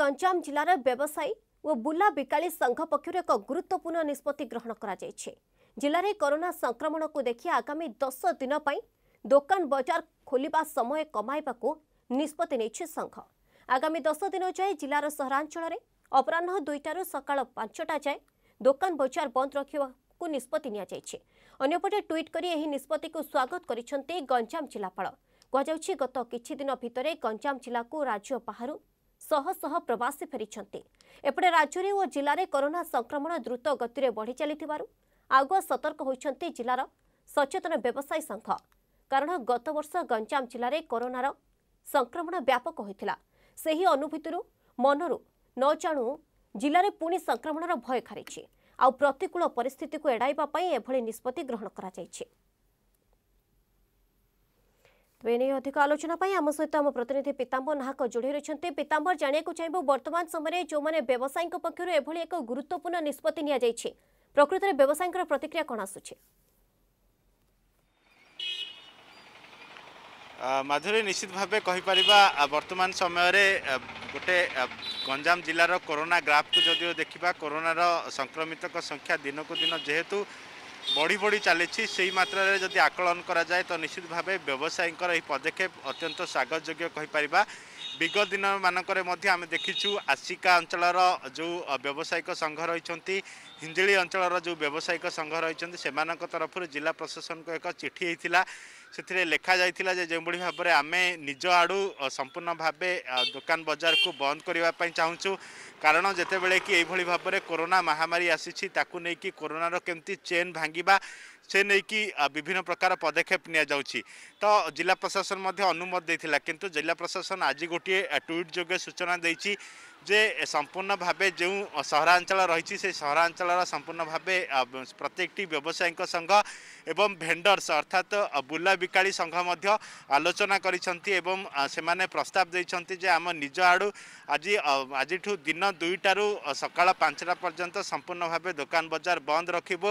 ଗଞ୍ଜାମ ଜିଲ୍ଲାର ବ୍ୟବସାୟୀ ଓ ବୁଲା ବିକାଳି ସଂଘ ପକ୍ଷରୁ ଏକ ଗୁରୁତ୍ୱପୂର୍ଣ୍ଣ ନିଷ୍ପତ୍ତି ଗ୍ରହଣ କରାଯାଇଛି ଜିଲ୍ଲାରେ କରୋନା ସଂକ୍ରମଣକୁ ଦେଖି ଆଗାମୀ ଦଶ ଦିନ ପାଇଁ ଦୋକାନ ବଜାର ଖୋଲିବା ସମୟ କମାଇବାକୁ ନିଷ୍ପତ୍ତି ନେଇଛି ସଂଘ ଆଗାମୀ ଦଶ ଦିନ ଯାଏଁ ଜିଲ୍ଲାର ସହରାଞ୍ଚଳରେ ଅପରାହ୍ନ ଦୁଇଟାରୁ ସକାଳ ପାଞ୍ଚଟା ଯାଏଁ ଦୋକାନ ବଜାର ବନ୍ଦ ରଖିବାକୁ ନିଷ୍ପତ୍ତି ନିଆଯାଇଛି ଅନ୍ୟପଟେ ଟ୍ୱିଟ୍ କରି ଏହି ନିଷ୍ପତ୍ତିକୁ ସ୍ୱାଗତ କରିଛନ୍ତି ଗଞ୍ଜାମ ଜିଲ୍ଲାପାଳ କୁହାଯାଉଛି ଗତ କିଛି ଦିନ ଭିତରେ ଗଞ୍ଜାମ ଜିଲ୍ଲାକୁ ରାଜ୍ୟ ବାହାରୁ ଶହ ଶହ ପ୍ରବାସୀ ଫେରିଛନ୍ତି ଏପଟେ ରାଜ୍ୟରେ ଓ ଜିଲ୍ଲାରେ କରୋନା ସଂକ୍ରମଣ ଦ୍ରୁତ ଗତିରେ ବଢ଼ି ଚାଲିଥିବାରୁ ଆଗୁଆ ସତର୍କ ହୋଇଛନ୍ତି ଜିଲ୍ଲାର ସଚେତନ ବ୍ୟବସାୟୀ ସଂଘ କାରଣ ଗତବର୍ଷ ଗଞ୍ଜାମ ଜିଲ୍ଲାରେ କରୋନାର ସଂକ୍ରମଣ ବ୍ୟାପକ ହୋଇଥିଲା ସେହି ଅନୁଭୂତିରୁ ମନରୁ ନ ଜାଣୁ ଜିଲ୍ଲାରେ ପୁଣି ସଂକ୍ରମଣର ଭୟ ଖାରିଛି ଆଉ ପ୍ରତିକୂଳ ପରିସ୍ଥିତିକୁ ଏଡ଼ାଇବା ପାଇଁ ଏଭଳି ନିଷ୍ପତ୍ତି ଗ୍ରହଣ କରାଯାଇଛି ଏନେଇ ଅଧିକ ଆଲୋଚନା ପାଇଁ ଆମ ସହିତ ଆମ ପ୍ରତିନିଧି ପୀତାମ୍ବର ନାହକ ଯୋଡ଼ି ରହିଛନ୍ତି ପୀତାମ୍ବର ଜାଣିବାକୁ ଚାହିଁବୁ ବର୍ତ୍ତମାନ ସମୟରେ ଯେଉଁମାନେ ବ୍ୟବସାୟୀଙ୍କ ପକ୍ଷରୁ ଏଭଳି ଏକ ଗୁରୁତ୍ୱପୂର୍ଣ୍ଣ ନିଷ୍ପତ୍ତି ନିଆଯାଇଛି ପ୍ରକୃତରେ ବ୍ୟବସାୟୀଙ୍କର ପ୍ରତିକ୍ରିୟା କ'ଣ ଆସୁଛି ମାଧୁରୀ ନିଶ୍ଚିତ ଭାବେ କହିପାରିବା ବର୍ତ୍ତମାନ ସମୟରେ ଗୋଟେ ଗଞ୍ଜାମ ଜିଲ୍ଲାର କରୋନା ଗ୍ରାଫକୁ ଯଦିଓ ଦେଖିବା କରୋନାର ସଂକ୍ରମିତଙ୍କ ସଂଖ୍ୟା ଦିନକୁ ଦିନ ଯେହେତୁ ବଢ଼ି ବଢ଼ି ଚାଲିଛି ସେହି ମାତ୍ରାରେ ଯଦି ଆକଳନ କରାଯାଏ ତ ନିଶ୍ଚିତ ଭାବେ ବ୍ୟବସାୟୀଙ୍କର ଏହି ପଦକ୍ଷେପ ଅତ୍ୟନ୍ତ ସ୍ୱାଗତ ଯୋଗ୍ୟ କହିପାରିବା ବିଗତ ଦିନମାନଙ୍କରେ ମଧ୍ୟ ଆମେ ଦେଖିଛୁ ଆସିକା ଅଞ୍ଚଳର ଯେଉଁ ବ୍ୟବସାୟିକ ସଂଘ ରହିଛନ୍ତି ହିଞ୍ଜିଳି ଅଞ୍ଚଳର ଯେଉଁ ବ୍ୟବସାୟିକ ସଂଘ ରହିଛନ୍ତି ସେମାନଙ୍କ ତରଫରୁ ଜିଲ୍ଲା ପ୍ରଶାସନକୁ ଏକ ଚିଠି ହୋଇଥିଲା ସେଥିରେ ଲେଖାଯାଇଥିଲା ଯେ ଯେଉଁଭଳି ଭାବରେ ଆମେ ନିଜ ଆଡ଼ୁ ସମ୍ପୂର୍ଣ୍ଣ ଭାବେ ଦୋକାନ ବଜାରକୁ ବନ୍ଦ କରିବା ପାଇଁ ଚାହୁଁଛୁ କାରଣ ଯେତେବେଳେ କି ଏଇଭଳି ଭାବରେ କରୋନା ମହାମାରୀ ଆସିଛି ତାକୁ ନେଇକି କରୋନାର କେମିତି ଚେନ୍ ଭାଙ୍ଗିବା ସେ ନେଇକି ବିଭିନ୍ନ ପ୍ରକାର ପଦକ୍ଷେପ ନିଆଯାଉଛି ତ ଜିଲ୍ଲା ପ୍ରଶାସନ ମଧ୍ୟ ଅନୁମତି ଦେଇଥିଲା କିନ୍ତୁ ଜିଲ୍ଲା ପ୍ରଶାସନ ଆଜି ଗୋଟିଏ ଟ୍ୱିଟ୍ ଯୋଗେ ସୂଚନା ଦେଇଛି ଯେ ସମ୍ପୂର୍ଣ୍ଣ ଭାବେ ଯେଉଁ ସହରାଞ୍ଚଳ ରହିଛି ସେ ସହରାଞ୍ଚଳର ସମ୍ପୂର୍ଣ୍ଣ ଭାବେ ପ୍ରତ୍ୟେକଟି ବ୍ୟବସାୟୀଙ୍କ ସଂଘ ଏବଂ ଭେଣ୍ଡର୍ସ ଅର୍ଥାତ୍ ବୁଲା ବିକାଳୀ ସଂଘ ମଧ୍ୟ ଆଲୋଚନା କରିଛନ୍ତି ଏବଂ ସେମାନେ ପ୍ରସ୍ତାବ ଦେଇଛନ୍ତି ଯେ ଆମ ନିଜ ଆଡ଼ୁ ଆଜି ଆଜିଠୁ ଦିନ ଦୁଇଟାରୁ ସକାଳ ପାଞ୍ଚଟା ପର୍ଯ୍ୟନ୍ତ ସମ୍ପୂର୍ଣ୍ଣ ଭାବେ ଦୋକାନ ବଜାର ବନ୍ଦ ରଖିବୁ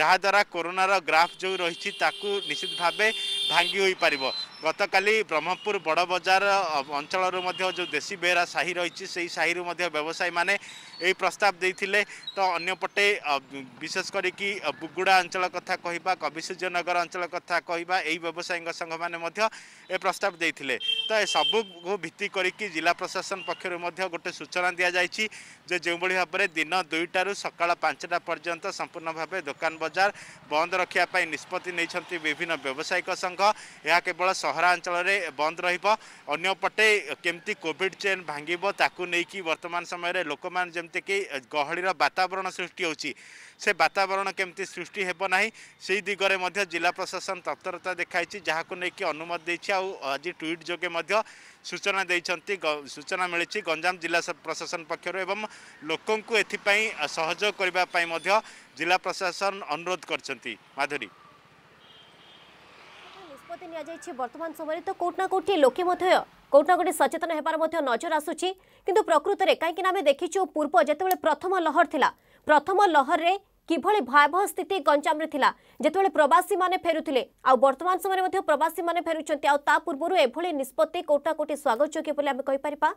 ଯାହାଦ୍ୱାରା କୋରୋନାର ଗ୍ରାଫ ଯେଉଁ ରହିଛି ତାକୁ ନିଶ୍ଚିତ ଭାବେ ଭାଙ୍ଗି ହୋଇପାରିବ ଗତକାଲି ବ୍ରହ୍ମପୁର ବଡ଼ ବଜାର ଅଞ୍ଚଳରୁ ମଧ୍ୟ ଯେଉଁ ଦେଶୀ ବେହେରା ସାହି ରହିଛି ସେହି ସାହିରୁ ମଧ୍ୟ ବ୍ୟବସାୟୀମାନେ ଏହି ପ୍ରସ୍ତାବ ଦେଇଥିଲେ ତ ଅନ୍ୟପଟେ ବିଶେଷ କରିକି ବୁଗୁଡ଼ା ଅଞ୍ଚଳ କଥା କହିବା କବିସୂର୍ଯ୍ୟନଗର ଅଞ୍ଚଳ କଥା କହିବା ଏହି ବ୍ୟବସାୟୀଙ୍କ ସଂଘମାନେ ମଧ୍ୟ ଏ ପ୍ରସ୍ତାବ ଦେଇଥିଲେ ତ ଏସବୁକୁ ଭିତ୍ତି କରିକି ଜିଲ୍ଲା ପ୍ରଶାସନ ପକ୍ଷରୁ ମଧ୍ୟ ଗୋଟେ ସୂଚନା ଦିଆଯାଇଛି ଯେ ଯେଉଁଭଳି ଭାବରେ ଦିନ ଦୁଇଟାରୁ ସକାଳ ପାଞ୍ଚଟା ପର୍ଯ୍ୟନ୍ତ ସମ୍ପୂର୍ଣ୍ଣ ଭାବେ ଦୋକାନ ବଜାର ବନ୍ଦ ରଖିବା ପାଇଁ ନିଷ୍ପତ୍ତି ନେଇଛନ୍ତି ବିଭିନ୍ନ ବ୍ୟବସାୟିକ ସଂଘ ଏହା କେବଳ ସହରାଞ୍ଚଳରେ ବନ୍ଦ ରହିବ ଅନ୍ୟପଟେ କେମିତି କୋଭିଡ଼ ଚେନ୍ ଭାଙ୍ଗିବ ତାକୁ ନେଇକି ବର୍ତ୍ତମାନ ସମୟରେ ଲୋକମାନେ ଯେମିତିକି ଗହଳିର ବାତାବରଣ ସୃଷ୍ଟି ହେଉଛି ସେ ବାତାବରଣ କେମିତି ସୃଷ୍ଟି ହେବ ନାହିଁ ସେହି ଦିଗରେ ମଧ୍ୟ ଜିଲ୍ଲା ପ୍ରଶାସନ ତତ୍ପରତା ଦେଖାଇଛି ଯାହାକୁ ନେଇକି ଅନୁମତି ଦେଇଛି ଆଉ ଆଜି ଟ୍ୱିଟ୍ ଯୋଗେ ମଧ୍ୟ ସୂଚନା ଦେଇଛନ୍ତି ସୂଚନା ମିଳିଛି ଗଞ୍ଜାମ ଜିଲ୍ଲା ପ୍ରଶାସନ ପକ୍ଷରୁ ଏବଂ ଲୋକଙ୍କୁ ଏଥିପାଇଁ ସହଯୋଗ କରିବା ପାଇଁ ମଧ୍ୟ ଜିଲ୍ଲା ପ୍ରଶାସନ ଅନୁରୋଧ କରିଛନ୍ତି ମାଧୁରୀ ନିଷ୍ପତ୍ତି ନିଆଯାଇଛି ବର୍ତ୍ତମାନ ସମୟରେ ତ କେଉଁଠି ନା କେଉଁଠି ଲୋକେ ମଧ୍ୟ କେଉଁଠି ନା କେଉଁଠି ସଚେତନ ହେବାର ମଧ୍ୟ ନଜର ଆସୁଛି କିନ୍ତୁ ପ୍ରକୃତରେ କାହିଁକିନା ଆମେ ଦେଖିଛୁ ପୂର୍ବ ଯେତେବେଳେ ପ୍ରଥମ ଲହର ଥିଲା ପ୍ରଥମ ଲହରରେ কিভাবে ভয়াবহ স্থিতি গঞ্জামে লা যেতবে প্রবাসী মানে ফেরুলে আর্তমান সময় প্রবাসী মানে ফেরুচ্ছেন তা পূর্ব এভাবে নিষ্পতি কোটা কোটি স্বাগতযোগ্য বলে আমি কইপারা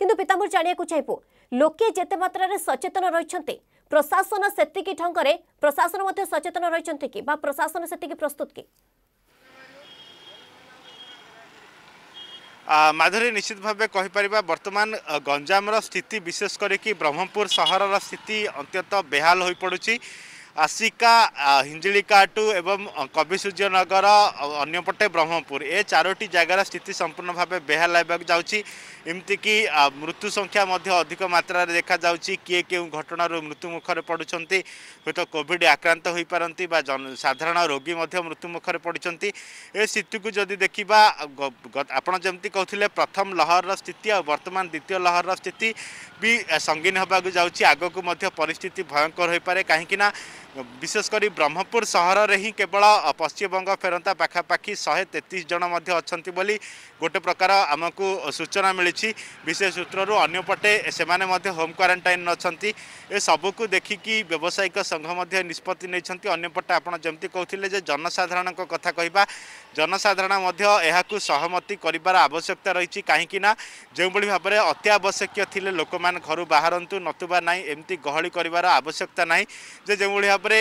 কিন্তু পিতাম্বর জাঁয়া চাইবু লোকে যেতে মাত্রায় সচেতন রয়েছেন প্রশাসন সেতিকি ঢঙ্গরে প্রশাসন সচেতন রয়েছেন কি বা প্রশাসন সেতিকি প্রস্তুত কি ମାଧୁରୀ ନିଶ୍ଚିତ ଭାବେ କହିପାରିବା ବର୍ତ୍ତମାନ ଗଞ୍ଜାମର ସ୍ଥିତି ବିଶେଷ କରିକି ବ୍ରହ୍ମପୁର ସହରର ସ୍ଥିତି ଅତ୍ୟନ୍ତ ବେହାଲ ହୋଇପଡ଼ୁଛି ଆସିକା ହିଞ୍ଜିଳିକାଟୁ ଏବଂ କବି ସୂର୍ଯ୍ୟନଗର ଅନ୍ୟପଟେ ବ୍ରହ୍ମପୁର ଏ ଚାରୋଟି ଜାଗାର ସ୍ଥିତି ସମ୍ପୂର୍ଣ୍ଣ ଭାବେ ବେହାଲ ହେବାକୁ ଯାଉଛି ଏମିତିକି ମୃତ୍ୟୁ ସଂଖ୍ୟା ମଧ୍ୟ ଅଧିକ ମାତ୍ରାରେ ଦେଖାଯାଉଛି କିଏ କେଉଁ ଘଟଣାରୁ ମୃତ୍ୟୁମୁଖରେ ପଡ଼ୁଛନ୍ତି ହୁଏତ କୋଭିଡ଼ ଆକ୍ରାନ୍ତ ହୋଇପାରନ୍ତି ବା ସାଧାରଣ ରୋଗୀ ମଧ୍ୟ ମୃତ୍ୟୁମୁଖରେ ପଡ଼ୁଛନ୍ତି ଏ ସ୍ଥିତିକୁ ଯଦି ଦେଖିବା ଆପଣ ଯେମିତି କହୁଥିଲେ ପ୍ରଥମ ଲହରର ସ୍ଥିତି ଆଉ ବର୍ତ୍ତମାନ ଦ୍ୱିତୀୟ ଲହରର ସ୍ଥିତି ବି ସଙ୍ଗୀନ ହେବାକୁ ଯାଉଛି ଆଗକୁ ମଧ୍ୟ ପରିସ୍ଥିତି ଭୟଙ୍କର ହୋଇପାରେ କାହିଁକିନା ବିଶେଷ କରି ବ୍ରହ୍ମପୁର ସହରରେ ହିଁ କେବଳ ପଶ୍ଚିମବଙ୍ଗ ଫେରନ୍ତା ପାଖାପାଖି ଶହେ ତେତିଶ ଜଣ ମଧ୍ୟ ଅଛନ୍ତି ବୋଲି ଗୋଟେ ପ୍ରକାର ଆମକୁ ସୂଚନା ମିଳିଛି ବିଶେଷ ସୂତ୍ରରୁ ଅନ୍ୟପଟେ ସେମାନେ ମଧ୍ୟ ହୋମ୍ କ୍ୱାରେଣ୍ଟାଇନ୍ ଅଛନ୍ତି ଏସବୁକୁ ଦେଖିକି ବ୍ୟବସାୟିକ ସଂଘ ମଧ୍ୟ ନିଷ୍ପତ୍ତି ନେଇଛନ୍ତି ଅନ୍ୟପଟେ ଆପଣ ଯେମିତି କହୁଥିଲେ ଯେ ଜନସାଧାରଣଙ୍କ କଥା କହିବା ଜନସାଧାରଣ ମଧ୍ୟ ଏହାକୁ ସହମତି କରିବାର ଆବଶ୍ୟକତା ରହିଛି କାହିଁକିନା ଯେଉଁଭଳି ଭାବରେ ଅତ୍ୟାବଶ୍ୟକୀୟ ଥିଲେ ଲୋକମାନେ ଘରୁ ବାହାରନ୍ତୁ ନତୁବା ନାହିଁ ଏମିତି ଗହଳି କରିବାର ଆବଶ୍ୟକତା ନାହିଁ ଯେ ଯେଉଁଭଳି ভাবে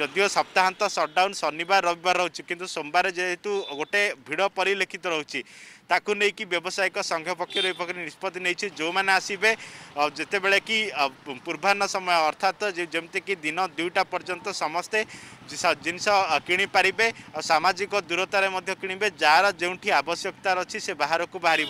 যদিও সপ্তাহান্ত সটডাউন শনিবার রবিবার রয়েছে কিন্তু সোমবার যেহেতু গোটে ভিড় পরিলেখিত রয়েছে তাকে নেই ব্যবসায়িক সংঘ পক্ষ এ পক্ষ নিষ্পতি নিয়েছে যে আসবে যেতবে কি পূর্বাহ্ন সময় অর্থাৎ যেমিকি দিন দুইটা পর্যন্ত সমস্তে জিনিস কিপারে সামাজিক দূরতার কিণবে যার যেটি আবশ্যকতা অ সে বাহারক বাহার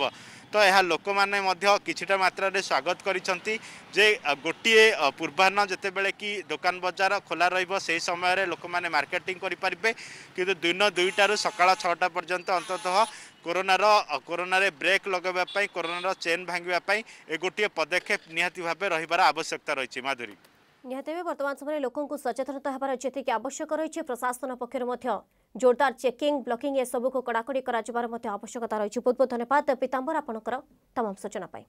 ତ ଏହା ଲୋକମାନେ ମଧ୍ୟ କିଛିଟା ମାତ୍ରାରେ ସ୍ୱାଗତ କରିଛନ୍ତି ଯେ ଗୋଟିଏ ପୂର୍ବାହ୍ନ ଯେତେବେଳେ କି ଦୋକାନ ବଜାର ଖୋଲା ରହିବ ସେହି ସମୟରେ ଲୋକମାନେ ମାର୍କେଟିଂ କରିପାରିବେ କିନ୍ତୁ ଦିନ ଦୁଇଟାରୁ ସକାଳ ଛଅଟା ପର୍ଯ୍ୟନ୍ତ ଅନ୍ତତଃ କରୋନାର କରୋନାରେ ବ୍ରେକ୍ ଲଗାଇବା ପାଇଁ କରୋନାର ଚେନ୍ ଭାଙ୍ଗିବା ପାଇଁ ଏ ଗୋଟିଏ ପଦକ୍ଷେପ ନିହାତି ଭାବେ ରହିବାର ଆବଶ୍ୟକତା ରହିଛି ମାଧୁରୀ ନିହାତି ଭାବେ ବର୍ତ୍ତମାନ ସମୟରେ ଲୋକଙ୍କୁ ସଚେତନତା ହେବାର ଯେତିକି ଆବଶ୍ୟକ ରହିଛି ପ୍ରଶାସନ ପକ୍ଷରୁ ମଧ୍ୟ ଜୋରଦାର ଚେକିଂ ବ୍ଲକିଂ ଏସବୁକୁ କଡ଼ାକଡ଼ି କରାଯିବାର ମଧ୍ୟ ଆବଶ୍ୟକତା ରହିଛି ବହୁତ ବହୁତ ଧନ୍ୟବାଦ ପୀତାମ୍ବର ଆପଣଙ୍କର ତମାମ ସୂଚନା ପାଇଁ